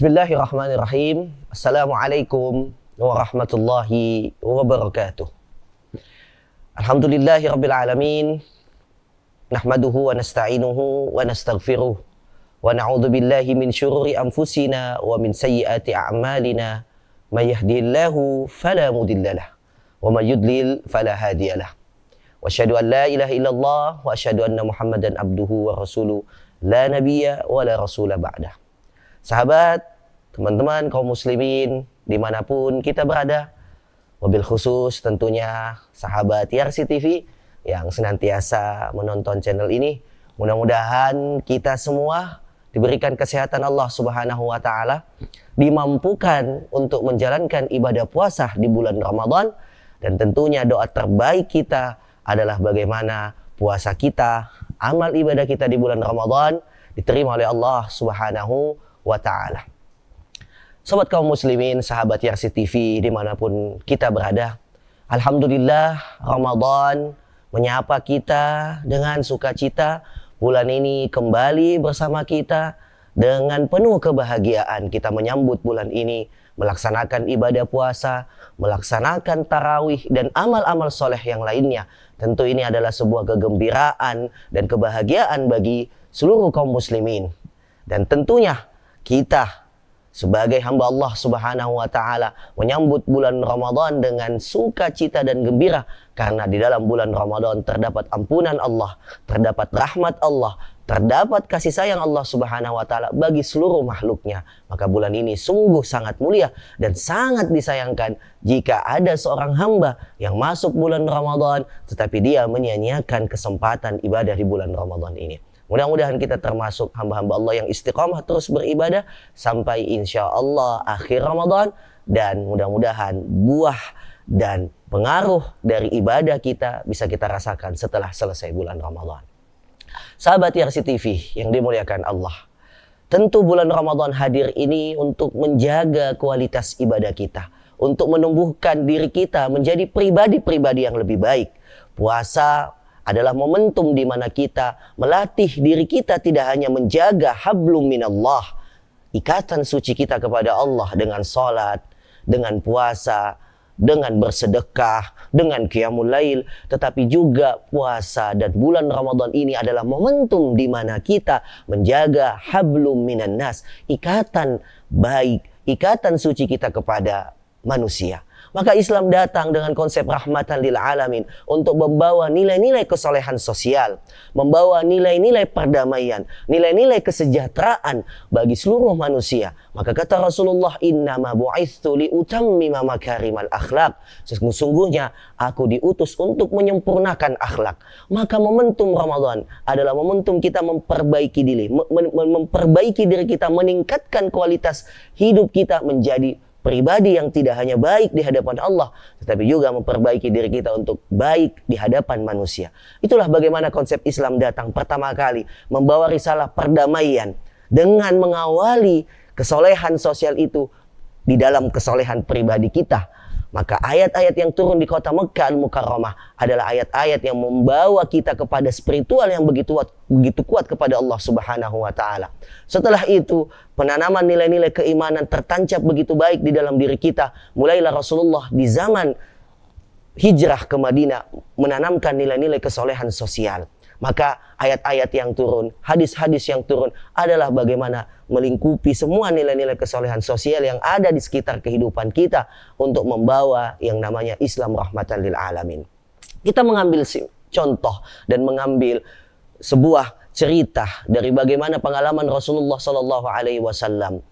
Bismillahirrahmanirrahim. Assalamualaikum warahmatullahi wabarakatuh. Alhamdulillahi rabbil alamin. Nahmaduhu wa nasta'inuhu wa nastaghfiruh. Wa na'udzu billahi min syururi anfusina wa min sayyiati a'malina. May yahdihillahu fala mudhillalah wa may yudlil fala hadiyalah. Wa asyhadu an la ilaha illallah wa asyhadu anna Muhammadan abduhu wa rasuluh. La nabiyya wa la rasula ba'dah. Sahabat, teman-teman kaum muslimin dimanapun kita berada, mobil khusus tentunya sahabat YRC TV yang senantiasa menonton channel ini. Mudah-mudahan kita semua diberikan kesehatan Allah Subhanahu wa taala, dimampukan untuk menjalankan ibadah puasa di bulan Ramadan dan tentunya doa terbaik kita adalah bagaimana puasa kita, amal ibadah kita di bulan Ramadan diterima oleh Allah Subhanahu wa taala. Sobat kaum muslimin, sahabat Yarsi TV dimanapun kita berada. Alhamdulillah Ramadan menyapa kita dengan sukacita. Bulan ini kembali bersama kita dengan penuh kebahagiaan kita menyambut bulan ini melaksanakan ibadah puasa, melaksanakan tarawih, dan amal-amal soleh yang lainnya. Tentu ini adalah sebuah kegembiraan dan kebahagiaan bagi seluruh kaum muslimin. Dan tentunya kita sebagai hamba Allah Subhanahu wa taala menyambut bulan Ramadan dengan sukacita dan gembira karena di dalam bulan Ramadan terdapat ampunan Allah, terdapat rahmat Allah, terdapat kasih sayang Allah Subhanahu wa taala bagi seluruh makhluknya. Maka bulan ini sungguh sangat mulia dan sangat disayangkan jika ada seorang hamba yang masuk bulan Ramadan tetapi dia menyia-nyiakan kesempatan ibadah di bulan Ramadan ini. Mudah-mudahan kita termasuk hamba-hamba Allah yang istiqomah terus beribadah sampai insya Allah akhir Ramadan dan mudah-mudahan buah dan pengaruh dari ibadah kita bisa kita rasakan setelah selesai bulan Ramadan. Sahabat YRC TV yang dimuliakan Allah, tentu bulan Ramadan hadir ini untuk menjaga kualitas ibadah kita, untuk menumbuhkan diri kita menjadi pribadi-pribadi yang lebih baik. Puasa adalah momentum di mana kita melatih diri kita tidak hanya menjaga hablum minallah, ikatan suci kita kepada Allah dengan salat, dengan puasa, dengan bersedekah, dengan qiyamul lail, tetapi juga puasa dan bulan Ramadan ini adalah momentum di mana kita menjaga hablum minan ikatan baik, ikatan suci kita kepada manusia. Maka Islam datang dengan konsep rahmatan lil alamin untuk membawa nilai-nilai kesolehan sosial, membawa nilai-nilai perdamaian, nilai-nilai kesejahteraan bagi seluruh manusia. Maka kata Rasulullah, "Innama bu'itsu utammima makarimal akhlak." Sesungguhnya aku diutus untuk menyempurnakan akhlak. Maka momentum Ramadan adalah momentum kita memperbaiki diri, memperbaiki diri kita, meningkatkan kualitas hidup kita menjadi pribadi yang tidak hanya baik di hadapan Allah, tetapi juga memperbaiki diri kita untuk baik di hadapan manusia. Itulah bagaimana konsep Islam datang pertama kali, membawa risalah perdamaian dengan mengawali kesolehan sosial itu di dalam kesolehan pribadi kita maka ayat-ayat yang turun di kota Mekah Al-Mukarramah adalah ayat-ayat yang membawa kita kepada spiritual yang begitu kuat, begitu kuat kepada Allah Subhanahu wa taala. Setelah itu, penanaman nilai-nilai keimanan tertancap begitu baik di dalam diri kita. Mulailah Rasulullah di zaman hijrah ke Madinah menanamkan nilai-nilai kesolehan sosial. Maka ayat-ayat yang turun, hadis-hadis yang turun adalah bagaimana melingkupi semua nilai-nilai kesolehan sosial yang ada di sekitar kehidupan kita untuk membawa yang namanya Islam rahmatan lil alamin. Kita mengambil contoh dan mengambil sebuah cerita dari bagaimana pengalaman Rasulullah Shallallahu Alaihi Wasallam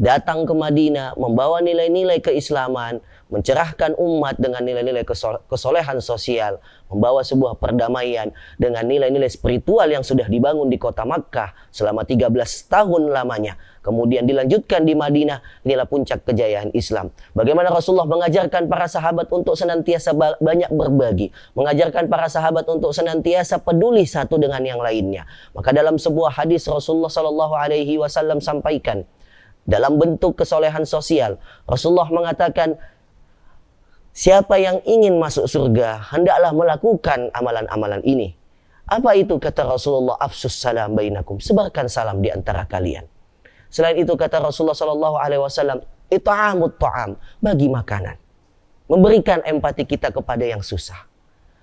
datang ke Madinah membawa nilai-nilai keislaman mencerahkan umat dengan nilai-nilai kesolehan sosial, membawa sebuah perdamaian dengan nilai-nilai spiritual yang sudah dibangun di kota Makkah selama 13 tahun lamanya. Kemudian dilanjutkan di Madinah, inilah puncak kejayaan Islam. Bagaimana Rasulullah mengajarkan para sahabat untuk senantiasa banyak berbagi, mengajarkan para sahabat untuk senantiasa peduli satu dengan yang lainnya. Maka dalam sebuah hadis Rasulullah Shallallahu Alaihi Wasallam sampaikan dalam bentuk kesolehan sosial, Rasulullah mengatakan Siapa yang ingin masuk surga, hendaklah melakukan amalan-amalan ini. Apa itu kata Rasulullah, afsus salam bainakum, sebarkan salam di antara kalian. Selain itu kata Rasulullah Sallallahu Alaihi Wasallam, ita'amut ta'am, bagi makanan. Memberikan empati kita kepada yang susah.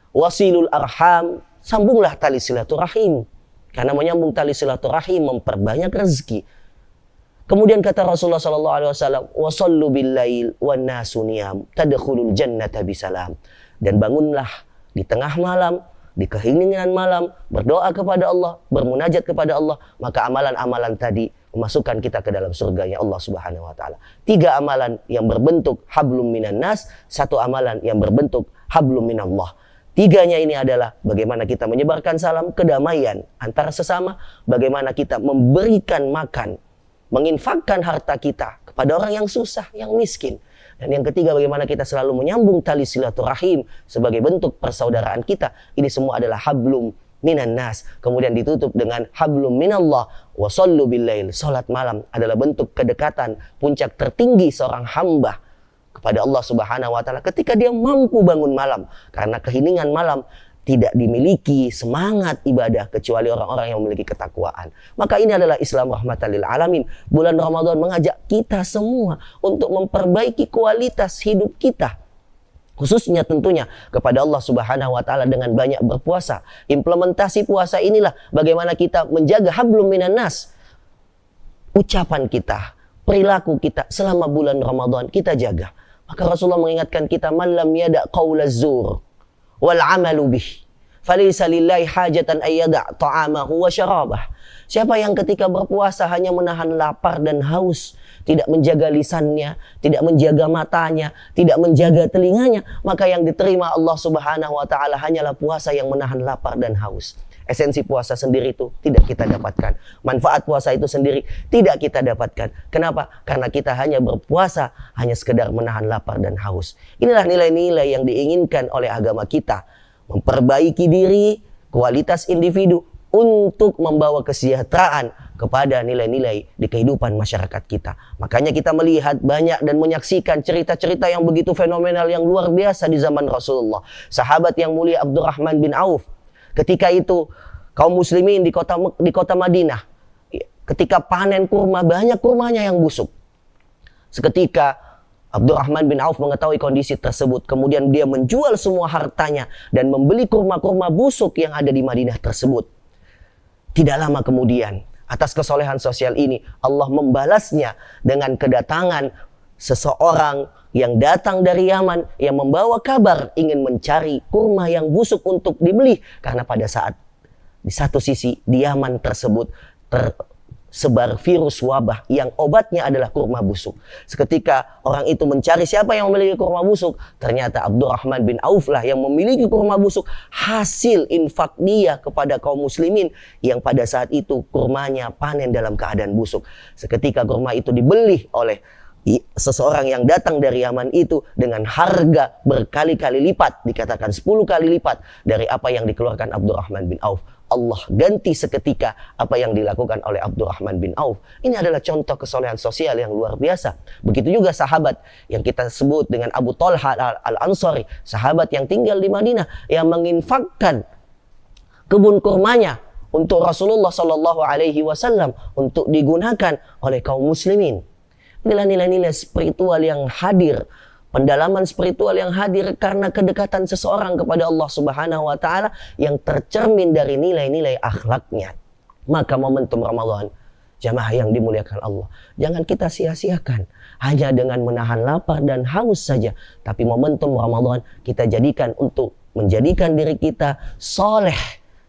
Wasilul arham, sambunglah tali silaturahim. Karena menyambung tali silaturahim memperbanyak rezeki Kemudian kata Rasulullah sallallahu alaihi wasallam, "Wasallu bil wan nasu niyam, tadkhulul jannata Dan bangunlah di tengah malam, di keheningan malam, berdoa kepada Allah, bermunajat kepada Allah, maka amalan-amalan tadi memasukkan kita ke dalam surganya Allah Subhanahu wa taala. Tiga amalan yang berbentuk hablum minan nas, satu amalan yang berbentuk hablum Allah. Tiganya ini adalah bagaimana kita menyebarkan salam kedamaian antara sesama, bagaimana kita memberikan makan menginfakkan harta kita kepada orang yang susah, yang miskin. Dan yang ketiga bagaimana kita selalu menyambung tali silaturahim sebagai bentuk persaudaraan kita. Ini semua adalah hablum minan nas. Kemudian ditutup dengan hablum minallah wa sallu billail. Salat malam adalah bentuk kedekatan puncak tertinggi seorang hamba kepada Allah Subhanahu wa taala ketika dia mampu bangun malam karena keheningan malam tidak dimiliki semangat ibadah kecuali orang-orang yang memiliki ketakwaan. Maka ini adalah Islam rahmatan lil alamin. Bulan Ramadan mengajak kita semua untuk memperbaiki kualitas hidup kita khususnya tentunya kepada Allah Subhanahu wa taala dengan banyak berpuasa. Implementasi puasa inilah bagaimana kita menjaga hablum minan nas. Ucapan kita, perilaku kita selama bulan Ramadan kita jaga. Maka Rasulullah mengingatkan kita malam yada qaulaz zur wal amalu bih. Falisa lillahi hajatan ayyada ta'amahu wa syarabah. Siapa yang ketika berpuasa hanya menahan lapar dan haus, tidak menjaga lisannya, tidak menjaga matanya, tidak menjaga telinganya, maka yang diterima Allah Subhanahu wa taala hanyalah puasa yang menahan lapar dan haus. Esensi puasa sendiri itu tidak kita dapatkan. Manfaat puasa itu sendiri tidak kita dapatkan. Kenapa? Karena kita hanya berpuasa hanya sekedar menahan lapar dan haus. Inilah nilai-nilai yang diinginkan oleh agama kita. Memperbaiki diri, kualitas individu untuk membawa kesejahteraan kepada nilai-nilai di kehidupan masyarakat kita. Makanya kita melihat banyak dan menyaksikan cerita-cerita yang begitu fenomenal yang luar biasa di zaman Rasulullah. Sahabat yang mulia Abdurrahman bin Auf Ketika itu kaum muslimin di kota di kota Madinah ketika panen kurma banyak kurmanya yang busuk. Seketika Abdurrahman bin Auf mengetahui kondisi tersebut. Kemudian dia menjual semua hartanya dan membeli kurma-kurma busuk yang ada di Madinah tersebut. Tidak lama kemudian, atas kesolehan sosial ini, Allah membalasnya dengan kedatangan seseorang yang datang dari Yaman yang membawa kabar ingin mencari kurma yang busuk untuk dibeli karena pada saat di satu sisi di Yaman tersebut tersebar virus wabah yang obatnya adalah kurma busuk. Seketika orang itu mencari siapa yang memiliki kurma busuk, ternyata Abdurrahman bin Auf lah yang memiliki kurma busuk hasil infak dia kepada kaum muslimin yang pada saat itu kurmanya panen dalam keadaan busuk. Seketika kurma itu dibeli oleh seseorang yang datang dari Yaman itu dengan harga berkali-kali lipat, dikatakan 10 kali lipat dari apa yang dikeluarkan Abdurrahman bin Auf. Allah ganti seketika apa yang dilakukan oleh Abdurrahman bin Auf. Ini adalah contoh kesolehan sosial yang luar biasa. Begitu juga sahabat yang kita sebut dengan Abu Talha al-Ansari, sahabat yang tinggal di Madinah yang menginfakkan kebun kurmanya untuk Rasulullah Shallallahu Alaihi Wasallam untuk digunakan oleh kaum muslimin nilai-nilai spiritual yang hadir pendalaman spiritual yang hadir karena kedekatan seseorang kepada Allah Subhanahu wa taala yang tercermin dari nilai-nilai akhlaknya. Maka momentum Ramadan jamaah yang dimuliakan Allah, jangan kita sia-siakan hanya dengan menahan lapar dan haus saja, tapi momentum Ramadan kita jadikan untuk menjadikan diri kita soleh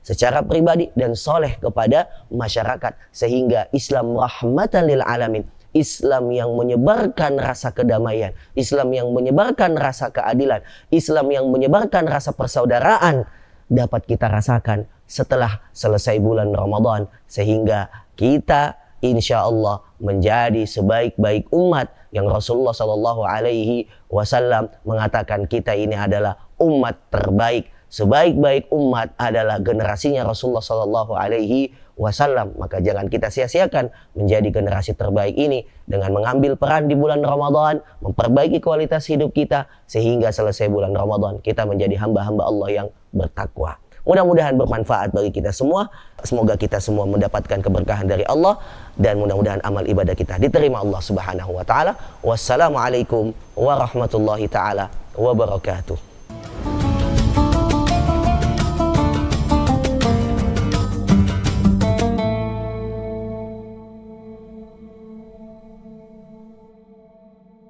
secara pribadi dan soleh kepada masyarakat sehingga Islam rahmatan lil alamin Islam yang menyebarkan rasa kedamaian, Islam yang menyebarkan rasa keadilan, Islam yang menyebarkan rasa persaudaraan dapat kita rasakan setelah selesai bulan Ramadan sehingga kita insya Allah menjadi sebaik-baik umat yang Rasulullah Shallallahu Alaihi Wasallam mengatakan kita ini adalah umat terbaik sebaik-baik umat adalah generasinya Rasulullah Shallallahu Alaihi Wasallam. Maka jangan kita sia-siakan menjadi generasi terbaik ini dengan mengambil peran di bulan Ramadan, memperbaiki kualitas hidup kita sehingga selesai bulan Ramadan kita menjadi hamba-hamba Allah yang bertakwa. Mudah-mudahan bermanfaat bagi kita semua. Semoga kita semua mendapatkan keberkahan dari Allah dan mudah-mudahan amal ibadah kita diterima Allah Subhanahu wa taala. Wassalamualaikum warahmatullahi taala wabarakatuh.